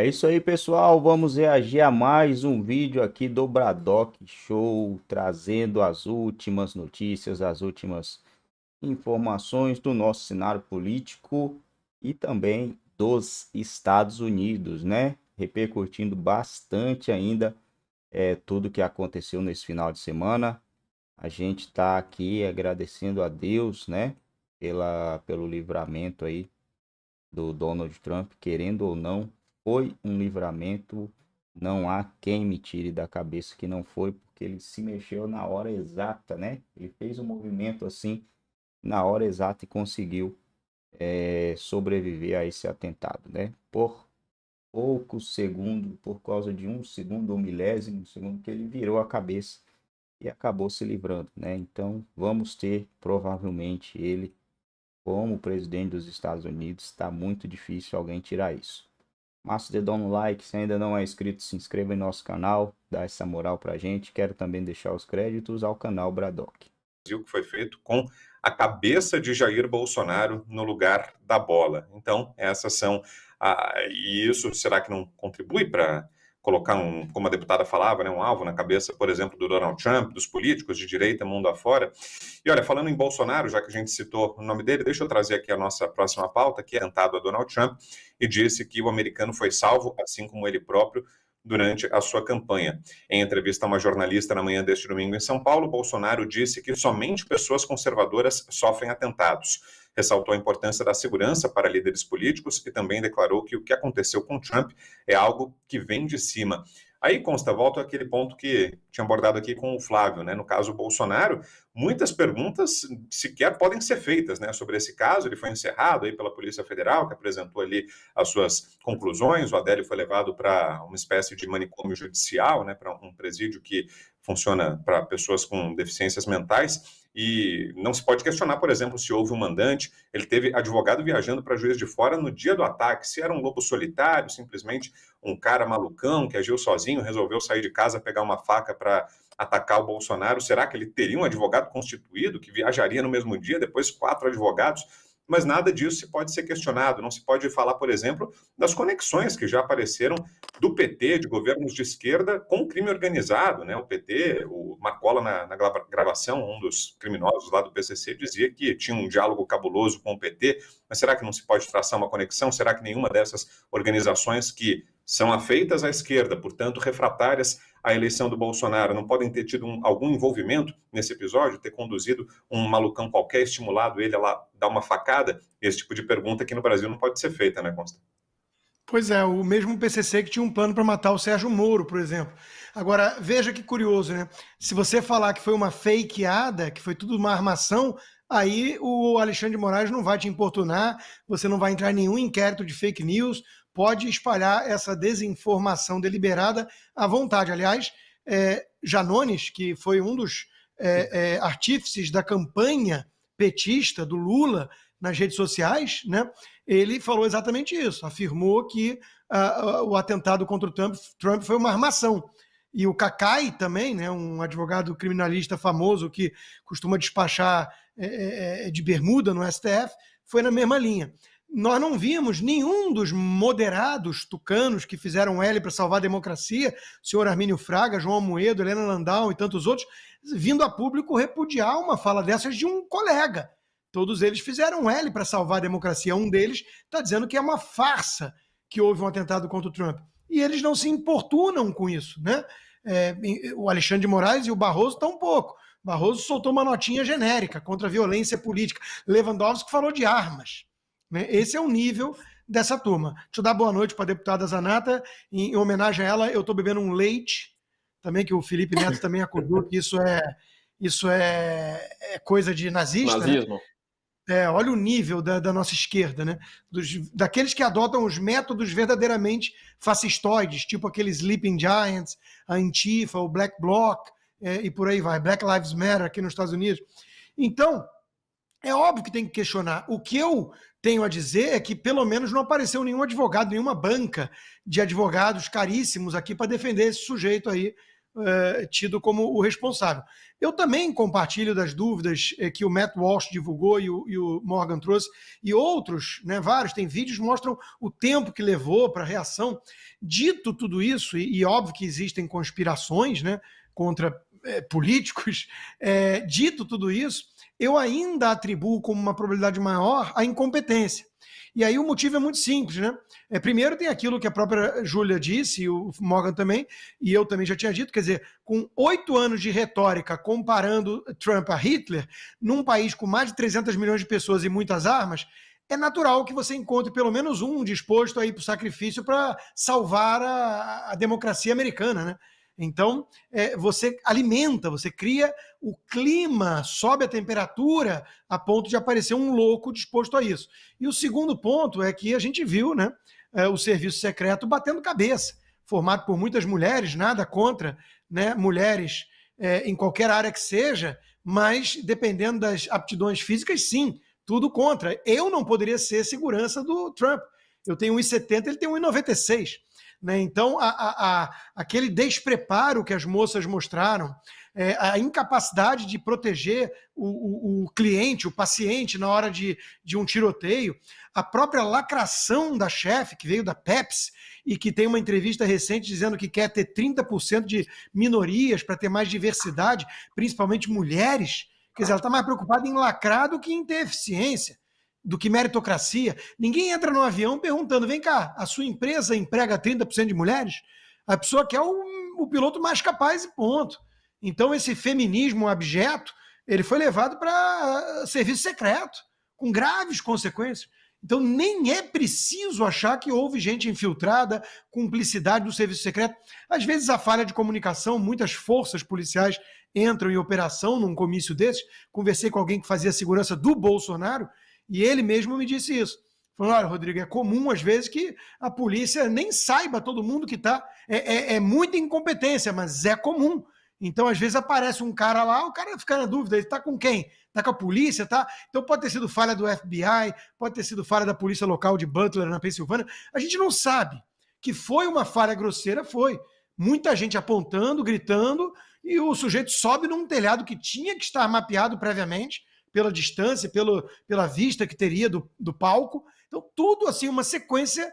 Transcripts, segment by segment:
É isso aí, pessoal. Vamos reagir a mais um vídeo aqui do Bradock Show, trazendo as últimas notícias, as últimas informações do nosso cenário político e também dos Estados Unidos, né? Repercutindo bastante ainda é, tudo que aconteceu nesse final de semana. A gente está aqui agradecendo a Deus, né? Pela, pelo livramento aí do Donald Trump, querendo ou não, foi um livramento. Não há quem me tire da cabeça que não foi, porque ele se mexeu na hora exata, né? Ele fez um movimento assim na hora exata e conseguiu é, sobreviver a esse atentado, né? Por pouco segundo, por causa de um segundo, um milésimo segundo, que ele virou a cabeça e acabou se livrando, né? Então vamos ter provavelmente ele como presidente dos Estados Unidos, está muito difícil alguém tirar isso. Massa o dedão no like, se ainda não é inscrito, se inscreva em nosso canal, dá essa moral pra gente. Quero também deixar os créditos ao canal Bradock. Que foi feito com a cabeça de Jair Bolsonaro no lugar da bola. Então, essas são. Ah, e isso será que não contribui para colocar, um, como a deputada falava, né, um alvo na cabeça, por exemplo, do Donald Trump, dos políticos de direita, mundo afora. E olha, falando em Bolsonaro, já que a gente citou o nome dele, deixa eu trazer aqui a nossa próxima pauta, que é tentado a Donald Trump, e disse que o americano foi salvo, assim como ele próprio, durante a sua campanha. Em entrevista a uma jornalista na manhã deste domingo em São Paulo, Bolsonaro disse que somente pessoas conservadoras sofrem atentados. Ressaltou a importância da segurança para líderes políticos e também declarou que o que aconteceu com Trump é algo que vem de cima. Aí consta, volto àquele ponto que tinha abordado aqui com o Flávio, né? No caso, Bolsonaro, muitas perguntas sequer podem ser feitas né, sobre esse caso. Ele foi encerrado aí pela Polícia Federal, que apresentou ali as suas conclusões. O Adélio foi levado para uma espécie de manicômio judicial, né, para um presídio que funciona para pessoas com deficiências mentais. E não se pode questionar, por exemplo, se houve um mandante. Ele teve advogado viajando para juiz de fora no dia do ataque, se era um lobo solitário, simplesmente um cara malucão que agiu sozinho, resolveu sair de casa, pegar uma faca para atacar o Bolsonaro, será que ele teria um advogado constituído que viajaria no mesmo dia, depois quatro advogados? Mas nada disso se pode ser questionado. Não se pode falar, por exemplo, das conexões que já apareceram do PT, de governos de esquerda, com o crime organizado. Né? O PT, o Macola, na, na gravação, um dos criminosos lá do PCC, dizia que tinha um diálogo cabuloso com o PT. Mas será que não se pode traçar uma conexão? Será que nenhuma dessas organizações que são afeitas à esquerda, portanto refratárias a eleição do Bolsonaro não podem ter tido um, algum envolvimento nesse episódio, ter conduzido um malucão qualquer, estimulado ele a lá dar uma facada? Esse tipo de pergunta aqui no Brasil não pode ser feita, né, Consta? Pois é, o mesmo PCC que tinha um plano para matar o Sérgio Moro, por exemplo. Agora, veja que curioso, né? Se você falar que foi uma fakeada, que foi tudo uma armação, aí o Alexandre de Moraes não vai te importunar, você não vai entrar em nenhum inquérito de fake news, pode espalhar essa desinformação deliberada à vontade. Aliás, é, Janones, que foi um dos é, é, artífices da campanha petista do Lula nas redes sociais, né, ele falou exatamente isso, afirmou que o atentado contra o Trump, Trump foi uma armação. E o Kakai também, né, um advogado criminalista famoso que costuma despachar é, é, é de bermuda no STF, foi na mesma linha nós não vimos nenhum dos moderados tucanos que fizeram L para salvar a democracia, senhor Armínio Fraga, João Amoedo, Helena Landau e tantos outros, vindo a público repudiar uma fala dessas de um colega. Todos eles fizeram L para salvar a democracia. Um deles está dizendo que é uma farsa que houve um atentado contra o Trump. E eles não se importunam com isso, né? É, o Alexandre de Moraes e o Barroso estão pouco. Barroso soltou uma notinha genérica contra a violência política. Lewandowski falou de armas. Né? Esse é o nível dessa turma. Deixa eu dar boa noite para a deputada Zanata. Em, homenagem a ela, eu estou bebendo um leite, também que o Felipe Neto também acordou, que isso é, isso é, é coisa de nazista. Né? Nazismo. Né? É, olha o nível da, da nossa esquerda, né? Dos, daqueles que adotam os métodos verdadeiramente fascistoides, tipo aqueles Sleeping Giants, a Antifa, o Black Bloc é, e por aí vai, Black Lives Matter aqui nos Estados Unidos. Então, é óbvio que tem que questionar. O que eu tenho a dizer é que, pelo menos, não apareceu nenhum advogado, nenhuma banca de advogados caríssimos aqui para defender esse sujeito aí, eh, tido como o responsável. Eu também compartilho das dúvidas eh, que o Matt Walsh divulgou e o, e o Morgan trouxe, e outros, né, vários, tem vídeos que mostram o tempo que levou para a reação. Dito tudo isso, e, e óbvio que existem conspirações né, contra eh, políticos, dito tudo isso eu ainda atribuo como uma probabilidade maior a incompetência. E aí o motivo é muito simples, né? É, primeiro tem aquilo que a própria Júlia disse, e o Morgan também, e eu também já tinha dito, quer dizer, com oito anos de retórica comparando Trump a Hitler, num país com mais de 300 milhões de pessoas e muitas armas, é natural que você encontre pelo menos um disposto a ir para o sacrifício para salvar a, a democracia americana, né? Então, é, você alimenta, você cria o clima, sobe a temperatura a ponto de aparecer um louco disposto a isso. E o segundo ponto é que a gente viu né, é, o serviço secreto batendo cabeça, formado por muitas mulheres, nada contra né, mulheres é, em qualquer área que seja, mas dependendo das aptidões físicas, sim, tudo contra. Eu não poderia ser segurança do Trump. Eu tenho 1,70, ele tem 1,96. Né? Então, a, a, a, aquele despreparo que as moças mostraram, é, a incapacidade de proteger o, o, o, cliente, o paciente, na hora de, de um tiroteio, a própria lacração da chefe, que veio da Pepsi, e que tem uma entrevista recente dizendo que quer ter 30% de minorias para ter mais diversidade, principalmente mulheres. Quer dizer, ela está mais preocupada em lacrar do que em ter eficiência do que meritocracia. Ninguém entra no avião perguntando: vem cá, a sua empresa emprega 30% de mulheres? A pessoa quer o, o piloto mais capaz e ponto. Então, esse feminismo abjeto ele foi levado para ah, serviço secreto, com graves consequências. Então, nem é preciso achar que houve gente infiltrada, cumplicidade do serviço secreto. Às vezes, a falha de comunicação, muitas forças policiais entram em operação num comício desses. Conversei com alguém que fazia segurança do Bolsonaro e ele mesmo me disse isso. Falou, olha, Rodrigo, é comum às vezes que a polícia nem saiba todo mundo que está. É, é, é muita incompetência, mas é comum. Então, às vezes, aparece um cara lá, o cara fica na dúvida, ele está com quem? Está com a polícia, tá? Então pode ter sido falha do FBI, pode ter sido falha da polícia local de Butler, na Pensilvânia. A gente não sabe. Que foi uma falha grosseira, foi. Muita gente apontando, gritando, e o sujeito sobe num telhado que tinha que estar mapeado previamente pela distância, pelo, pela vista que teria do, do palco. Então, tudo assim, uma sequência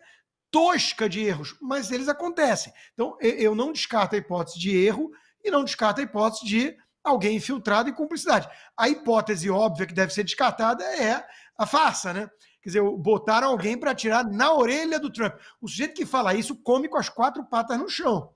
tosca de erros, mas eles acontecem. Então, eu não descarto a hipótese de erro e não descarto a hipótese de alguém infiltrado e cumplicidade. A hipótese óbvia que deve ser descartada é a farsa, né? Quer dizer, botaram alguém para tirar na orelha do Trump. O sujeito que fala isso come com as quatro patas no chão.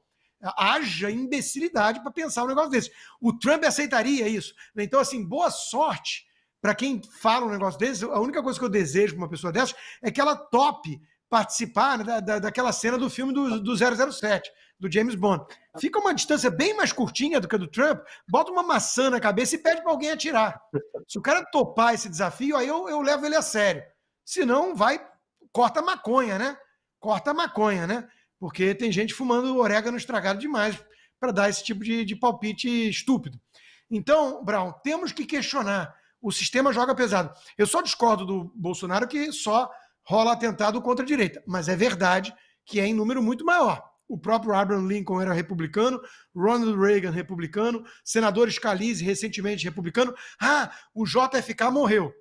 Haja imbecilidade para pensar um negócio desse. O Trump aceitaria isso. Então, assim, boa sorte para quem fala um negócio desse, a única coisa que eu desejo para uma pessoa dessa é que ela tope participar né, da, da, daquela cena do filme do, do 007, do James Bond. Fica uma distância bem mais curtinha do que a do Trump, bota uma maçã na cabeça e pede para alguém atirar. Se o cara topar esse desafio, aí eu, eu levo ele a sério. Se não, vai, corta a maconha, né? Corta a maconha, né? Porque tem gente fumando orégano estragado demais para dar esse tipo de, de palpite estúpido. Então, Brown, temos que questionar o sistema joga pesado. Eu só discordo do Bolsonaro que só rola atentado contra a direita, mas é verdade que é em número muito maior. O próprio Abraham Lincoln era republicano, Ronald Reagan republicano, senador Scalise recentemente republicano. Ah, o JFK morreu.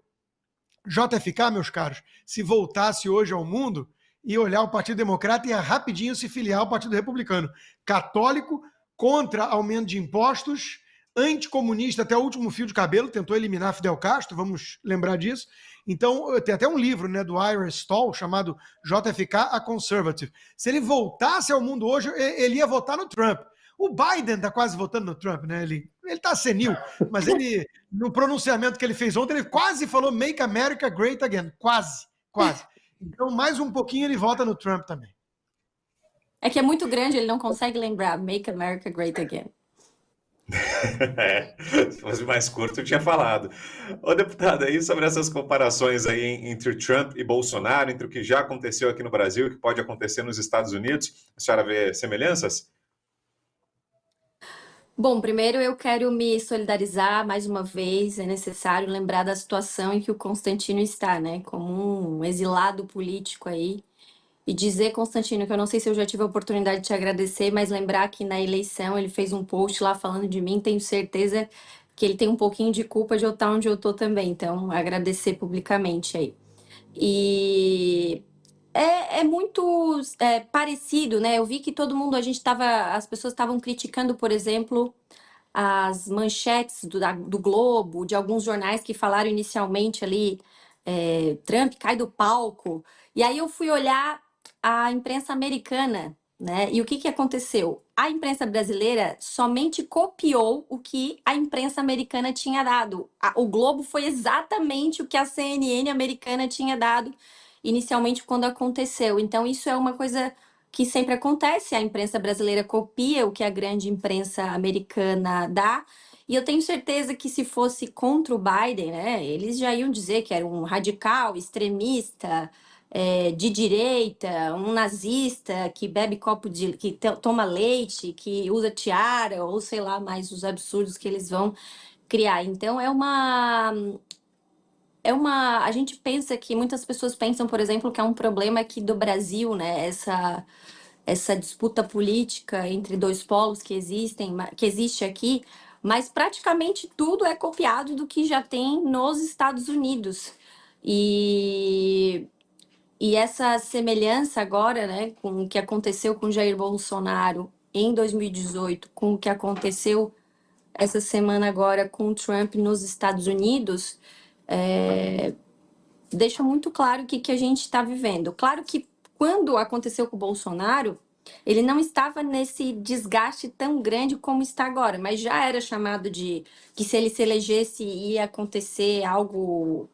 JFK, meus caros, se voltasse hoje ao mundo e olhar o Partido Democrata ia rapidinho se filiar ao Partido Republicano. Católico, contra aumento de impostos, anticomunista até o último fio de cabelo, tentou eliminar Fidel Castro, vamos lembrar disso. Então, eh, tem até um livro né, do Ira Stoll chamado JFK a Conservative. Se ele voltasse ao mundo hoje, eh, ele ia votar no Trump. O Biden está quase votando no Trump, né? Ele, ele tá senil, mas ele, no pronunciamento que ele fez ontem, ele quase falou Make America Great Again. Quase, quase. Então, mais um pouquinho ele vota no Trump também. É que é muito grande, ele não consegue lembrar Make America Great Again. É, se fosse mais curto, eu tinha falado. Ô, deputado, aí sobre essas comparações aí entre Trump e Bolsonaro, entre o que já aconteceu aqui no Brasil e o que pode acontecer nos Estados Unidos, a senhora vê semelhanças? Bom, primeiro eu quero me solidarizar mais uma vez. É necessário lembrar da situação em que o Constantino está, né? Como um exilado político aí, e dizer, Constantino, que eu não sei se eu já tive a oportunidade de te agradecer, mas lembrar que na eleição ele fez um post lá falando de mim, tenho certeza que ele tem um pouquinho de culpa de eu estar onde eu estou também. Então, agradecer publicamente aí. E é, é muito é, parecido, né? Eu vi que todo mundo, a gente estava, as pessoas estavam criticando, por exemplo, as manchetes do, do Globo, de alguns jornais que falaram inicialmente ali, é, Trump cai do palco. E aí eu fui olhar a imprensa americana, né? E o que, que aconteceu? A imprensa brasileira somente copiou o que a imprensa americana tinha dado. o Globo foi exatamente o que a CNN americana tinha dado inicialmente quando aconteceu. Então, isso é uma coisa que sempre acontece: a imprensa brasileira copia o que a grande imprensa americana dá. E eu tenho certeza que se fosse contra o Biden, né, eles já iam dizer que era um radical, extremista, é, de direita, um nazista que bebe copo de. que toma leite, que usa tiara, ou sei lá mais os absurdos que eles vão criar. Então é uma. É uma. A gente pensa que muitas pessoas pensam, por exemplo, que é um problema aqui do Brasil, né? Essa essa disputa política entre dois polos que existem, que existe aqui, mas praticamente tudo é copiado do que já tem nos Estados Unidos. E e essa semelhança agora, né, com o que aconteceu com Jair Bolsonaro em 2018, com o que aconteceu essa semana agora com Trump nos Estados Unidos, é, deixa muito claro o que, que a gente está vivendo. Claro que quando aconteceu com o Bolsonaro, ele não estava nesse desgaste tão grande como está agora, mas já era chamado de que se ele se elegesse ia acontecer algo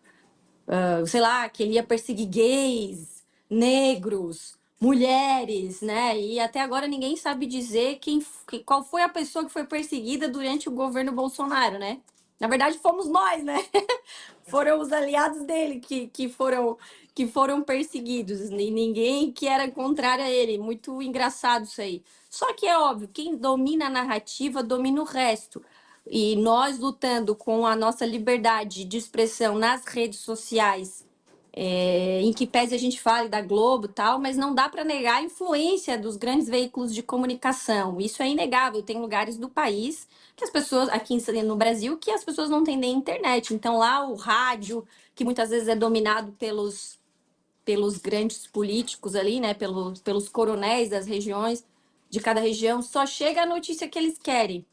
uh, sei lá, que ele ia perseguir gays, negros, mulheres, né? E até agora ninguém sabe dizer quem, qual foi a pessoa que foi perseguida durante o governo Bolsonaro, né? Na verdade, fomos nós, né? foram os aliados dele que, que, foram, que foram perseguidos. E ninguém que era contrário a ele. Muito engraçado isso aí. Só que é óbvio, quem domina a narrativa domina o resto. E nós lutando com a nossa liberdade de expressão nas redes sociais, é, em que pese a gente fale da Globo tal, mas não dá para negar a influência dos grandes veículos de comunicação. Isso é inegável. Tem lugares do país que as pessoas, aqui no Brasil, que as pessoas não têm nem internet. Então lá o rádio, que muitas vezes é dominado pelos, pelos grandes políticos ali, né? Pelos, pelos coronéis das regiões, de cada região, só chega a notícia que eles querem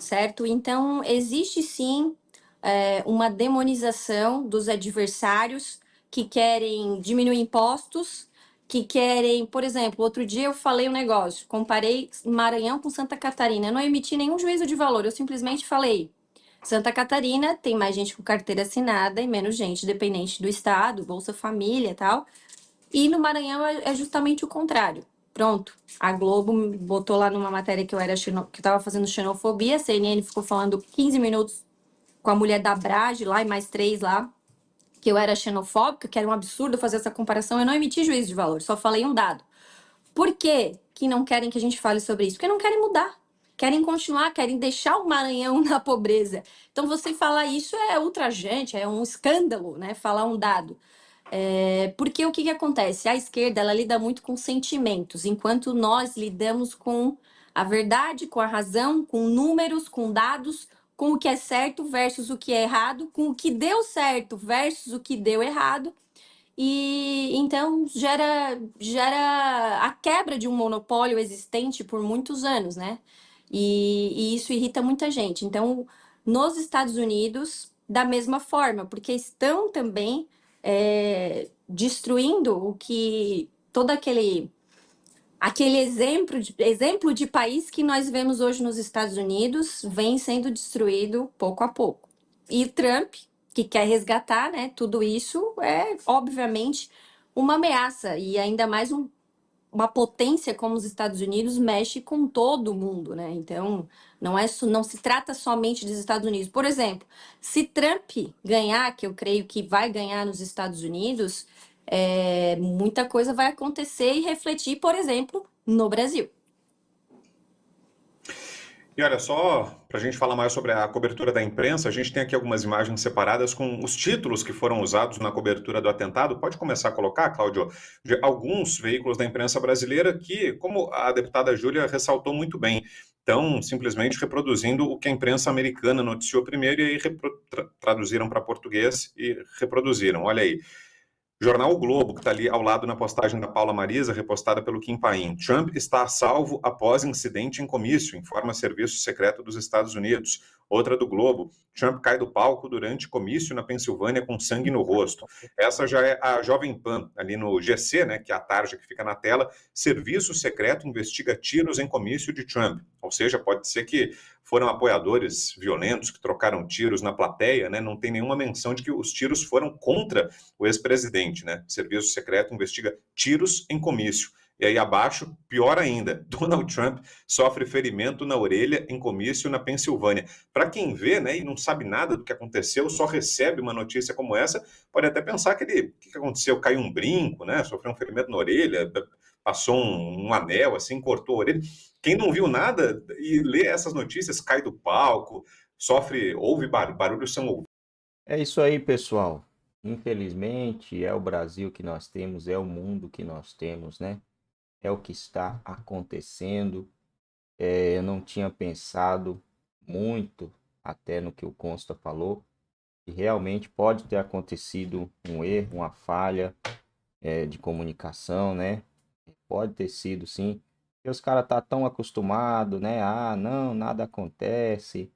certo? Então, existe sim é, uma demonização dos adversários que querem diminuir impostos, que querem, por exemplo, outro dia eu falei um negócio, comparei Maranhão com Santa Catarina, eu não emiti nenhum juízo de valor, eu simplesmente falei, Santa Catarina tem mais gente com carteira assinada e menos gente dependente do Estado, Bolsa Família e tal, e no Maranhão é, é justamente o contrário. Pronto, a Globo botou lá numa matéria que eu era xeno... que estava fazendo xenofobia, a CNN ficou falando 15 minutos com a mulher da Brage lá e mais três lá, que eu era xenofóbica, que era um absurdo fazer essa comparação, eu não emiti juízo de valor, só falei um dado. Por que que não querem que a gente fale sobre isso? Porque não querem mudar, querem continuar, querem deixar o Maranhão na pobreza. Então você falar isso é ultrajante, é um escândalo, né? Falar um dado. É, porque o que, que acontece? A esquerda ela lida muito com sentimentos, enquanto nós lidamos com a verdade, com a razão, com números, com dados, com o que é certo versus o que é errado, com o que deu certo versus o que deu errado. E então gera, gera a quebra de um monopólio existente por muitos anos, né? E, e isso irrita muita gente. Então, nos Estados Unidos, da mesma forma, porque estão também é, destruindo o que todo aquele aquele exemplo de, exemplo de país que nós vemos hoje nos Estados Unidos vem sendo destruído pouco a pouco. E Trump, que quer resgatar né, tudo isso, é obviamente uma ameaça e ainda mais um uma potência como os Estados Unidos mexe com todo mundo, né? Então, não, é, não se trata somente dos Estados Unidos. Por exemplo, se Trump ganhar, que eu creio que vai ganhar nos Estados Unidos, é, muita coisa vai acontecer e refletir, por exemplo, no Brasil. E olha só, para a gente falar mais sobre a cobertura da imprensa, a gente tem aqui algumas imagens separadas com os títulos que foram usados na cobertura do atentado. Pode começar a colocar, Cláudio, de alguns veículos da imprensa brasileira que, como a deputada Júlia ressaltou muito bem, estão simplesmente reproduzindo o que a imprensa americana noticiou primeiro e aí traduziram para português e reproduziram. Olha aí. Jornal o Globo, que está ali ao lado na postagem da Paula Marisa, repostada pelo Kim Paim. Trump está salvo após incidente em comício, informa Serviço Secreto dos Estados Unidos. Outra do Globo, Trump cai do palco durante comício na Pensilvânia com sangue no rosto. Essa já é a Jovem Pan, ali no GC, né, que é a tarja que fica na tela. Serviço Secreto investiga tiros em comício de Trump. Ou seja, pode ser que foram apoiadores violentos que trocaram tiros na plateia, né? Não tem nenhuma menção de que os tiros foram contra o ex-presidente, né? O Serviço Secreto investiga tiros em comício. E aí abaixo, pior ainda, Donald Trump sofre ferimento na orelha em comício na Pensilvânia. Para quem vê, né, e não sabe nada do que aconteceu, só recebe uma notícia como essa, pode até pensar que ele, o que aconteceu? Caiu um brinco, né? Sofreu um ferimento na orelha, passou um, um, anel, assim, cortou a orelha. Quem não viu nada e lê essas notícias, cai do palco, sofre, ouve bar barulho, são ouvidos. É isso aí, pessoal. Infelizmente, é o Brasil que nós temos, é o mundo que nós temos, né? É o que está acontecendo. É, eu não tinha pensado muito até no que o Consta falou, que realmente pode ter acontecido um erro, uma falha é, de comunicação, né? Pode ter sido, sim. E os caras tá tão acostumado, né? Ah, não, nada acontece.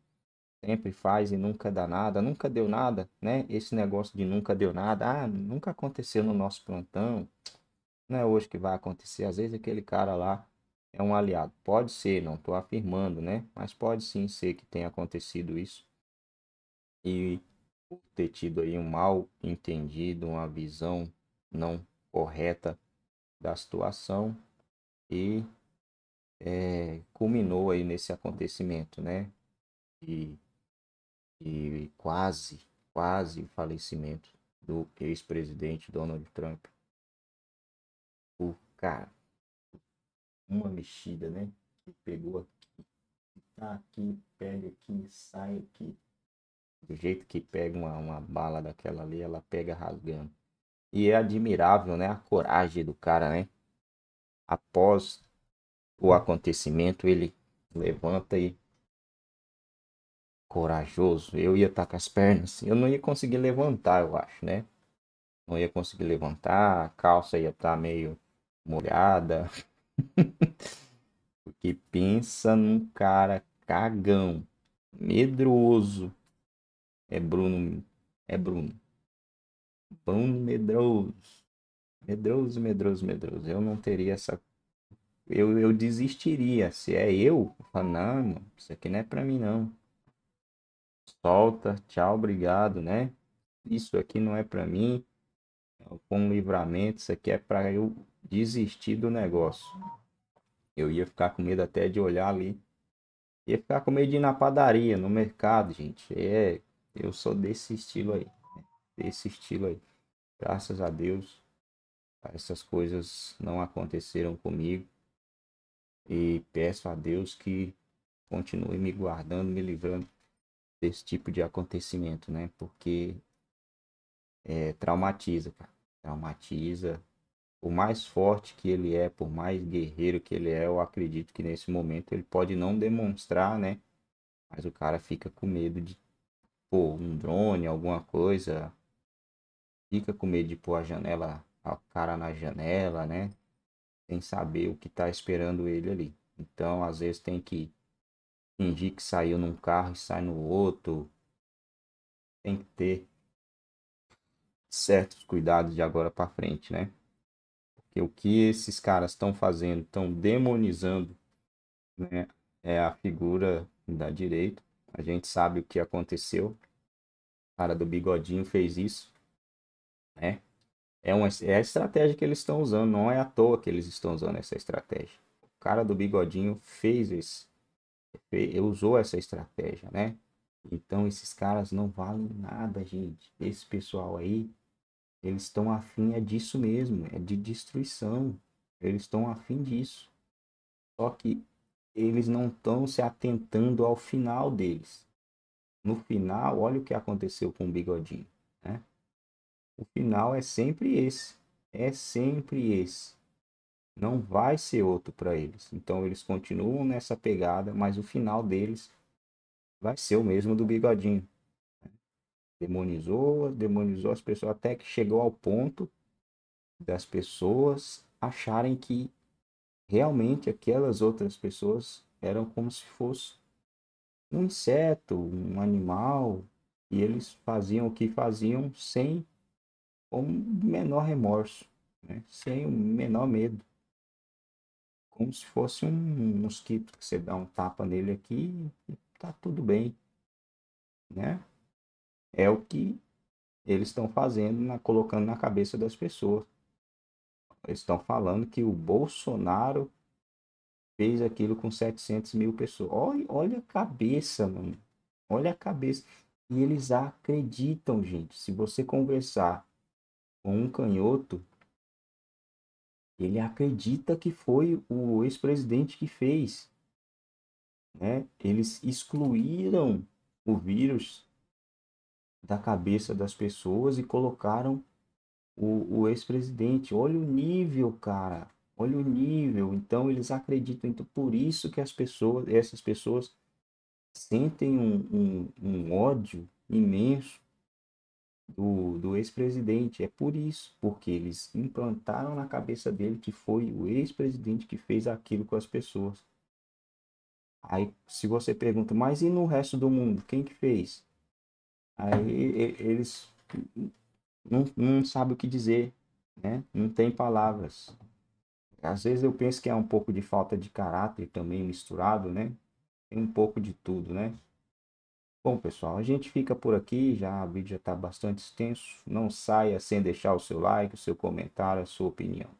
Sempre faz e nunca dá nada. Nunca deu nada, né? Esse negócio de nunca deu nada. Ah, nunca aconteceu no nosso plantão. Não é hoje que vai acontecer. Às vezes aquele cara lá é um aliado. Pode ser, não estou afirmando, né? Mas pode sim ser que tenha acontecido isso. E ter tido aí um mal entendido, uma visão não correta da situação e é, culminou aí nesse acontecimento, né? E, e quase, quase o falecimento do ex-presidente Donald Trump. O cara, uma mexida, né? Que pegou aqui, tá aqui, pega aqui, sai aqui. Do jeito que pega uma, uma bala daquela ali, ela pega rasgando. E é admirável, né? A coragem do cara, né? Após o acontecimento, ele levanta e. Corajoso. Eu ia estar com as pernas. Eu não ia conseguir levantar, eu acho, né? Não ia conseguir levantar. A calça ia estar tá meio molhada. Porque pensa num cara cagão, medroso. É Bruno. É Bruno. Bom medroso. Medroso, medroso, medroso. Eu não teria essa. Eu, eu desistiria. Se é eu, eu não, mano, isso aqui não é pra mim, não. Solta, tchau, obrigado, né? Isso aqui não é pra mim. Com livramento, isso aqui é pra eu desistir do negócio. Eu ia ficar com medo até de olhar ali. Ia ficar com medo de ir na padaria, no mercado, gente. É, eu sou desse estilo aí esse estilo aí. Graças a Deus, essas coisas não aconteceram comigo. E peço a Deus que continue me guardando, me livrando desse tipo de acontecimento, né? Porque é, traumatiza, cara. Traumatiza. Por mais forte que ele é, por mais guerreiro que ele é, eu acredito que nesse momento ele pode não demonstrar, né? Mas o cara fica com medo de, pô, um drone, alguma coisa, fica com medo de pôr a janela, a cara na janela, né? Sem saber o que está esperando ele ali. Então, às vezes tem que fingir que saiu num carro e sai no outro. Tem que ter certos cuidados de agora para frente, né? Porque o que esses caras estão fazendo, estão demonizando, né? É a figura da direita. A gente sabe o que aconteceu. O cara do bigodinho fez isso né? É, uma, é a estratégia que eles estão usando, não é à toa que eles estão usando essa estratégia. O cara do bigodinho fez isso, usou essa estratégia, né? Então esses caras não valem nada, gente. Esse pessoal aí, eles estão afim é disso mesmo, é de destruição. Eles estão afim disso. Só que eles não estão se atentando ao final deles. No final, olha o que aconteceu com o Bigodinho. O final é sempre esse. É sempre esse. Não vai ser outro para eles. Então eles continuam nessa pegada, mas o final deles vai ser o mesmo do Bigodinho. Né? Demonizou, demonizou as pessoas, até que chegou ao ponto das pessoas acharem que realmente aquelas outras pessoas eram como se fosse um inseto, um animal, e eles faziam o que faziam sem com menor remorso, né? sem o menor medo. Como se fosse um mosquito que você dá um tapa nele aqui e tá tudo bem. Né? É o que eles estão fazendo, na, colocando na cabeça das pessoas. Eles estão falando que o Bolsonaro fez aquilo com 700 mil pessoas. Olha, olha a cabeça, mano. Olha a cabeça. E eles acreditam, gente. Se você conversar com um canhoto, ele acredita que foi o ex-presidente que fez. Né? Eles excluíram o vírus da cabeça das pessoas e colocaram o, o ex-presidente. Olha o nível, cara. Olha o nível. Então eles acreditam. Então, por isso que as pessoas, essas pessoas sentem um, um, um ódio imenso do, do ex-presidente. É por isso, porque eles implantaram na cabeça dele que foi o ex-presidente que fez aquilo com as pessoas. Aí, se você pergunta, mas e no resto do mundo, quem que fez? Aí eles não, não sabem o que dizer, né? Não tem palavras. Às vezes eu penso que é um pouco de falta de caráter também misturado, né? Tem um pouco de tudo, né? Bom, pessoal, a gente fica por aqui, já o vídeo já está bastante extenso. Não saia sem deixar o seu like, o seu comentário, a sua opinião.